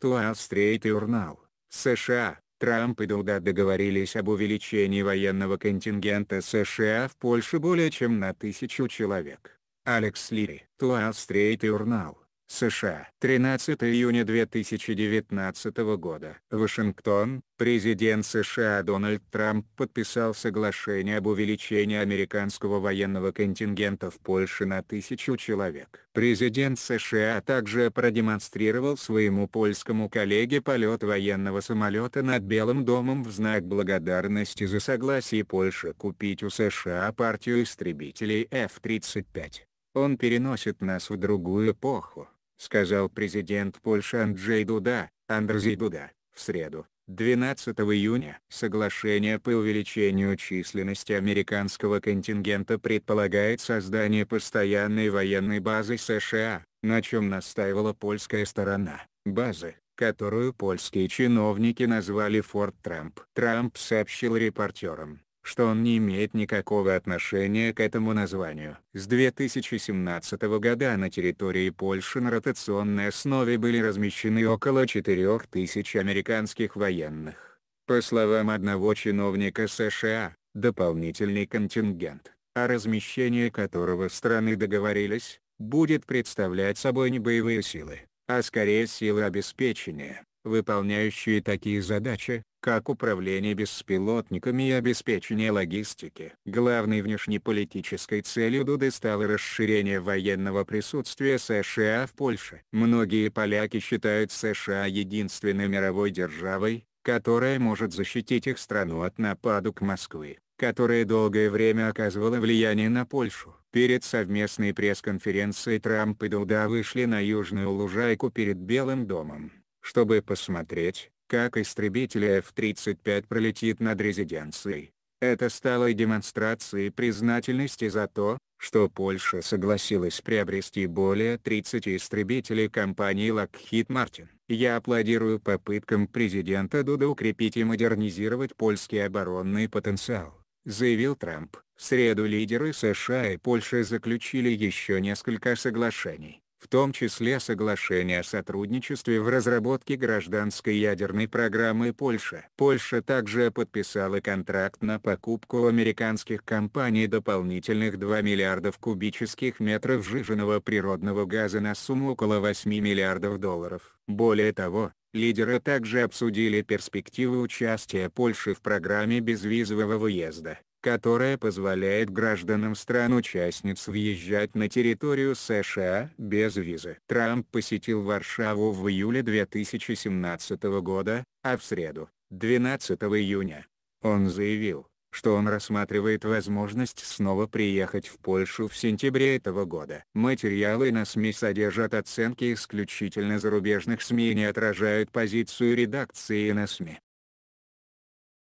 Туал Стрейт Журнал, США, Трамп и Дуда договорились об увеличении военного контингента США в Польше более чем на тысячу человек. Алекс Лири, Туал Стрейт Журнал, США. 13 июня 2019 года. Вашингтон. Президент США Дональд Трамп подписал соглашение об увеличении американского военного контингента в Польше на тысячу человек. Президент США также продемонстрировал своему польскому коллеге полет военного самолета над Белым домом в знак благодарности за согласие Польши купить у США партию истребителей F-35. Он переносит нас в другую эпоху сказал президент Польши Анджей Дуда, Андрей Дуда, в среду, 12 июня. Соглашение по увеличению численности американского контингента предполагает создание постоянной военной базы США, на чем настаивала польская сторона, базы, которую польские чиновники назвали Форт Трамп. Трамп сообщил репортерам, что он не имеет никакого отношения к этому названию. С 2017 года на территории Польши на ротационной основе были размещены около 4000 американских военных. По словам одного чиновника США, дополнительный контингент, о размещении которого страны договорились, будет представлять собой не боевые силы, а скорее силы обеспечения, выполняющие такие задачи, как управление беспилотниками и обеспечение логистики. Главной внешнеполитической целью Дуды стало расширение военного присутствия США в Польше. Многие поляки считают США единственной мировой державой, которая может защитить их страну от нападок Москвы которая долгое время оказывала влияние на Польшу. Перед совместной пресс-конференцией Трамп и Дуда вышли на Южную Лужайку перед Белым домом чтобы посмотреть, как истребитель F-35 пролетит над резиденцией. Это стало демонстрацией признательности за то, что Польша согласилась приобрести более 30 истребителей компании Lockheed Martin. Я аплодирую попыткам президента Дуда укрепить и модернизировать польский оборонный потенциал, заявил Трамп. В среду лидеры США и Польши заключили еще несколько соглашений, в том числе соглашение о сотрудничестве в разработке гражданской ядерной программы Польши. Польша также подписала контракт на покупку у американских компаний дополнительных 2 миллиардов кубических метров сжиженного природного газа на сумму около 8 миллиардов долларов. Более того, лидеры также обсудили перспективы участия Польши в программе безвизового выезда которая позволяет гражданам стран-участниц въезжать на территорию США без визы. Трамп посетил Варшаву в июле 2017 года, а в среду, 12 июня, он заявил, что он рассматривает возможность снова приехать в Польшу в сентябре этого года. Материалы на СМИ содержат оценки исключительно зарубежных СМИ и не отражают позицию редакции на СМИ.